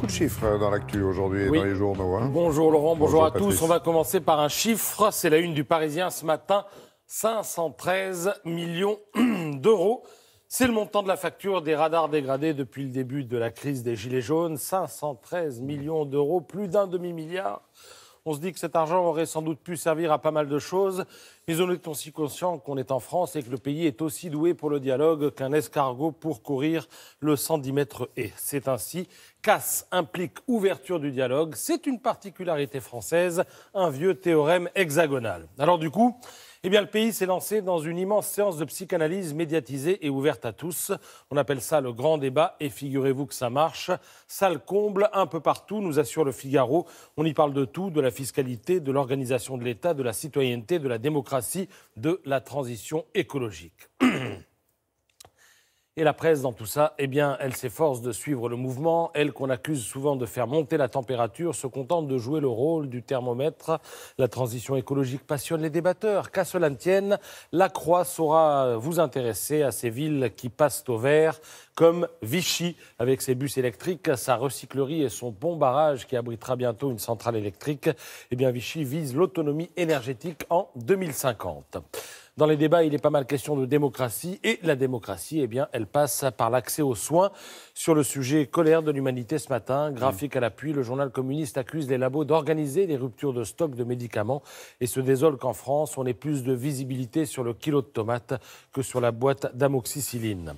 beaucoup de chiffres euh, dans l'actu aujourd'hui et dans les journaux. Hein. Bonjour Laurent, bonjour, à tous. On va commencer par un chiffre. C'est la une du Parisien ce matin. 513 millions d'euros. C'est le montant de la facture des radars dégradés depuis le début de la crise des Gilets jaunes. 513 millions d'euros, plus d'un demi-milliard on se dit que cet argent aurait sans doute pu servir à pas mal de choses, mais on est aussi conscient qu'on est en France et que le pays est aussi doué pour le dialogue qu'un escargot pour courir le 110 mètres et. C'est ainsi Casse implique ouverture du dialogue. C'est une particularité française, un vieux théorème hexagonal. Alors du coup, eh bien, le pays s'est lancé dans une immense séance de psychanalyse médiatisée et ouverte à tous. On appelle ça le grand débat et figurez-vous que ça marche. Salle comble un peu partout, nous assure le Figaro. On y parle de tout, de la fiscalité, de l'organisation de l'État, de la citoyenneté, de la démocratie, de la transition écologique. Et la presse, dans tout ça, eh bien, elle s'efforce de suivre le mouvement. Elle, qu'on accuse souvent de faire monter la température, se contente de jouer le rôle du thermomètre. La transition écologique passionne les débatteurs. Qu'à cela ne tienne, la Croix saura vous intéresser à ces villes qui passent au vert, comme Vichy, avec ses bus électriques, sa recyclerie et son bon barrage qui abritera bientôt une centrale électrique. Eh bien, Vichy vise l'autonomie énergétique en 2050. Dans les débats, il est pas mal question de démocratie. Et la démocratie, eh bien, elle passe par l'accès aux soins. Sur le sujet colère de l'humanité ce matin, graphique à l'appui, le journal communiste accuse les labos d'organiser des ruptures de stock de médicaments et se désole qu'en France, on ait plus de visibilité sur le kilo de tomates que sur la boîte d'amoxicilline.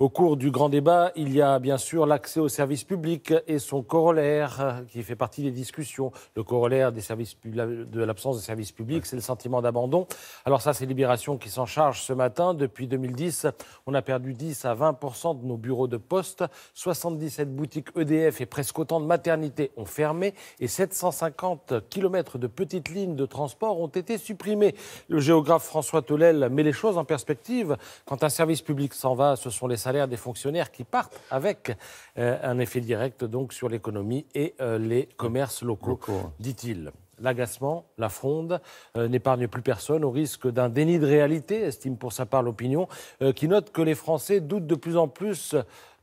Au cours du grand débat, il y a bien sûr l'accès aux services publics et son corollaire euh, qui fait partie des discussions. Le corollaire des services, de l'absence de services publics, c'est le sentiment d'abandon. Alors ça, c'est libéral qui s'en charge ce matin. Depuis 2010, on a perdu 10 à 20 de nos bureaux de poste. 77 boutiques EDF et presque autant de maternités ont fermé et 750 km de petites lignes de transport ont été supprimées. Le géographe François Tolel met les choses en perspective. Quand un service public s'en va, ce sont les salaires des fonctionnaires qui partent avec euh, un effet direct donc sur l'économie et euh, les commerces locaux. dit-il. L'agacement, la fronde euh, n'épargne plus personne au risque d'un déni de réalité, estime pour sa part l'opinion, euh, qui note que les Français doutent de plus en plus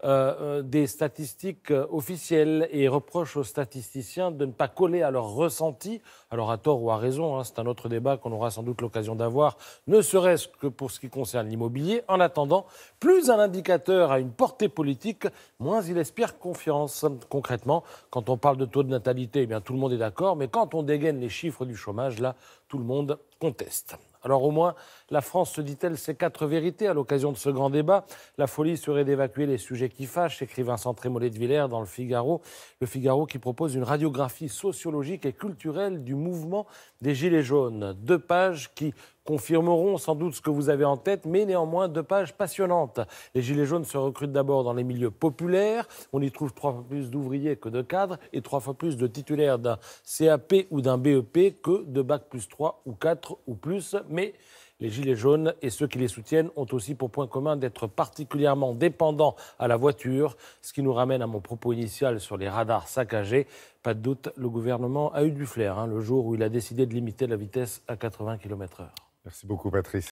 euh, euh, des statistiques euh, officielles et reproche aux statisticiens de ne pas coller à leur ressenti. Alors à tort ou à raison, hein, c'est un autre débat qu'on aura sans doute l'occasion d'avoir, ne serait-ce que pour ce qui concerne l'immobilier. En attendant, plus un indicateur a une portée politique, moins il espère confiance. Concrètement, quand on parle de taux de natalité, eh bien, tout le monde est d'accord, mais quand on dégaine les chiffres du chômage, là, tout le monde conteste. Alors au moins, la France se dit-elle ces quatre vérités à l'occasion de ce grand débat. La folie serait d'évacuer les sujets qui fâchent, écrit Vincent Trémollet de Villers dans Le Figaro. Le Figaro qui propose une radiographie sociologique et culturelle du mouvement des Gilets jaunes. Deux pages qui confirmeront sans doute ce que vous avez en tête, mais néanmoins deux pages passionnantes. Les Gilets jaunes se recrutent d'abord dans les milieux populaires. On y trouve trois fois plus d'ouvriers que de cadres et trois fois plus de titulaires d'un CAP ou d'un BEP que de bac plus 3 ou 4 ou plus. Mais les Gilets jaunes et ceux qui les soutiennent ont aussi pour point commun d'être particulièrement dépendants à la voiture, ce qui nous ramène à mon propos initial sur les radars saccagés. Pas de doute, le gouvernement a eu du flair hein, le jour où il a décidé de limiter la vitesse à 80 km/h. Merci beaucoup, Patrice.